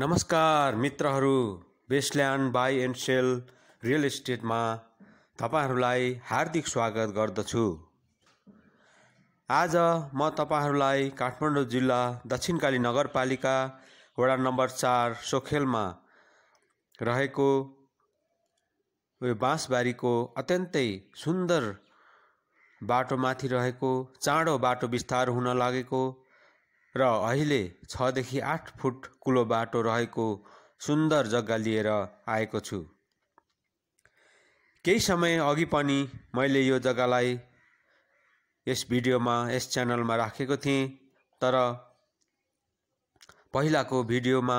नमस्कार मित्रहरू Bestland buy and sell real इस्टेटमा तपाईँहरूलाई हार्दिक स्वागत गर्दछु आज म तपाईँहरूलाई काठमाडौँ जिल्ला दक्षिणकाली नगरपालिका वडा नम्बर चार सोखेलमा रहेको बाँसबारीको अत्यन्तै सुन्दर बाटोमाथि रहेको चाँडो बाटो विस्तार हुन लागेको र अहिले छदेखि आठ फुट कुलो बाटो रहेको सुन्दर जग्गा लिएर आएको छु केही समय अघि पनि मैले यो जग्गालाई यस भिडियोमा यस च्यानलमा राखेको थिएँ तर पहिलाको भिडियोमा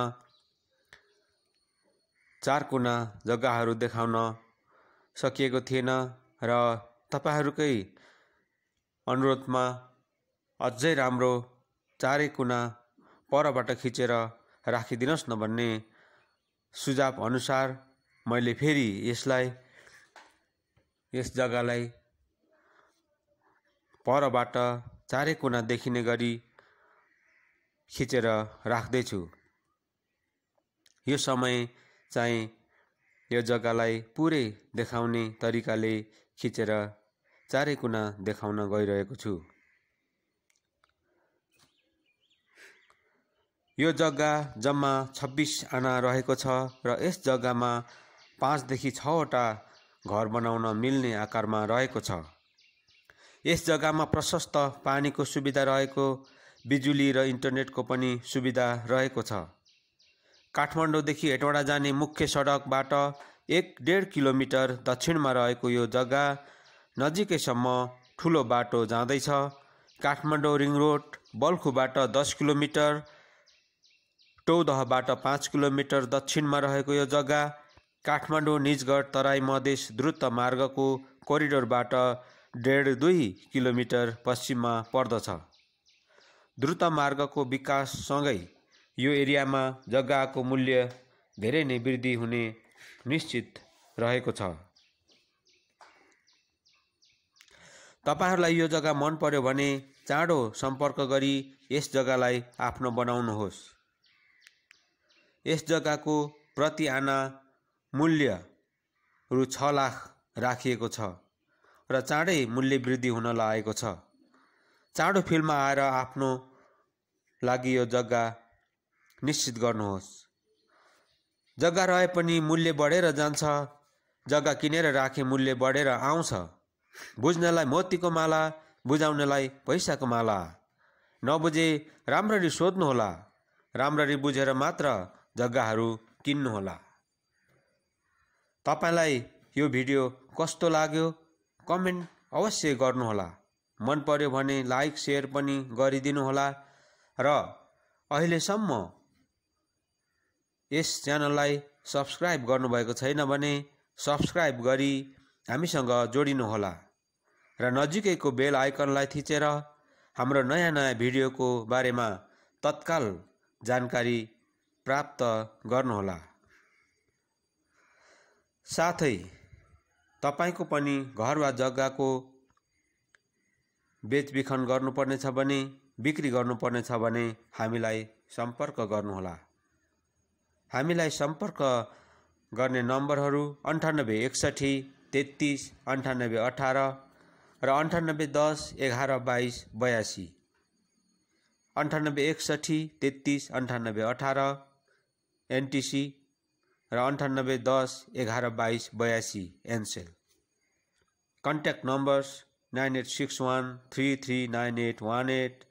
कुना जग्गाहरू देखाउन सकिएको थिएन र तपाईँहरूकै अनुरोधमा अझै राम्रो चारै कुना परबाट खिचेर राखिदिनुहोस् न भन्ने सुझाव अनुसार मैले फेरि यसलाई यस जग्गालाई परबाट चारै कुना देखिने गरी खिचेर राख्दैछु यो समय चाहिँ यो जग्गालाई पुरै देखाउने तरिकाले खिचेर चारै कुना देखाउन गइरहेको छु यो जग्गा जम्मा छब्बिस आना रहेको छ र यस जग्गामा पाँचदेखि छवटा घर बनाउन मिल्ने आकारमा रहेको छ यस जग्गामा प्रशस्त पानीको सुविधा रहेको बिजुली र इन्टरनेटको पनि सुविधा रहेको छ काठमाडौँदेखि हेटौँडा जाने मुख्य सडकबाट एक डेढ किलोमिटर दक्षिणमा रहेको यो जग्गा नजिकैसम्म ठुलो बाटो जाँदैछ काठमाडौँ रिङ रोड बल्खुबाट दस किलोमिटर टौदहबाट पाँच किलोमिटर दक्षिणमा रहेको यो जग्गा काठमाडौँ निजगढ तराई मधेस द्रुत मार्गको कोरिडोरबाट डेढ दुई किलोमिटर पश्चिममा पर्दछ द्रुत मार्गको विकाससँगै यो एरियामा जग्गाको मूल्य धेरै नै वृद्धि हुने निश्चित रहेको छ तपाईँहरूलाई यो जग्गा मन पर्यो भने चाँडो सम्पर्क गरी यस जग्गालाई आफ्नो बनाउनुहोस् यस जग्गाको प्रति आना मूल्य रु छ लाख राखिएको छ र चाँडै मूल्य वृद्धि हुन लागेको छ चाँडो फिल्डमा आएर आफ्नो लागि यो जग्गा निश्चित गर्नुहोस् जग्गा रहे पनि मूल्य बढेर जान्छ जग्गा किनेर राखे मूल्य बढेर आउँछ बुझ्नलाई मोतीको माला बुझाउनलाई पैसाको माला नबुझे राम्ररी सोध्नुहोला राम्ररी बुझेर मात्र जग्गाहरू किन्नुहोला तपाईँलाई यो भिडियो कस्तो लाग्यो कमेन्ट अवश्य गर्नुहोला मन पर्यो भने लाइक सेयर पनि गरिदिनुहोला र अहिलेसम्म यस च्यानललाई सब्सक्राइब गर्नुभएको छैन भने सब्सक्राइब गरी हामीसँग जोडिनुहोला र नजिकैको बेल आइकनलाई थिचेर हाम्रो नयाँ नयाँ भिडियोको बारेमा तत्काल जानकारी प्राप्त गर्नुहोला साथै तपाईँको पनि घर वा जग्गाको बेचबिखन गर्नुपर्नेछ भने बिक्री गर्नुपर्नेछ भने हामीलाई सम्पर्क गर्नुहोला हामीलाई सम्पर्क गर्ने नम्बरहरू अन्ठानब्बे एकसठी तेत्तिस अन्ठानब्बे अठार र अन्ठानब्बे दस एघार बाइस बयासी अन्ठानब्बे एकसठी तेत्तिस अन्ठानब्बे अठार एनटिसी र अन्ठानब्बे दस एघार बाइस बयासी Ncell contact numbers nine eight six one three three nine eight one eight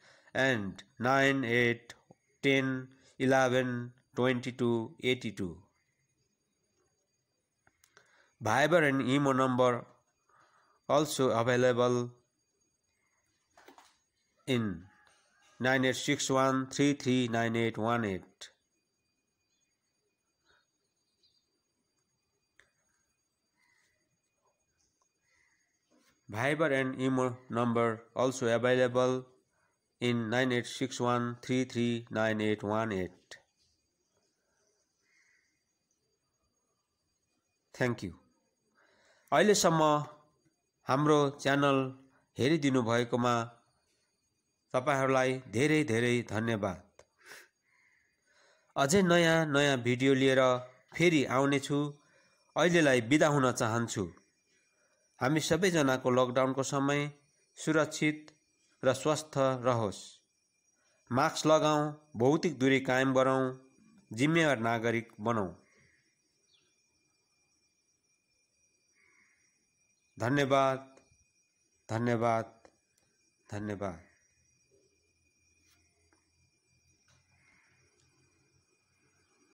and nine eight ten eleven twenty two eighty two Viber and IMO number also available in nine eight six one three three nine eight one eight Viber and Emo number also available in 9861339818. Thank you अहिलेसम्म हाम्रो channel हेरिदिनु भएकोमा तपाईँहरूलाई धेरै धेरै धन्यवाद अझै नयाँ नयाँ भिडियो लिएर फेरि आउनेछु अहिलेलाई बिदा हुन चाहन्छु हामी सबैजनाको लकडाउनको समय सुरक्षित र स्वस्थ रहोस् मास्क लगाऊँ भौतिक दूरी कायम गरौँ जिम्मेवार नागरिक बनाऊ धन्यवाद धन्यवाद धन्यवाद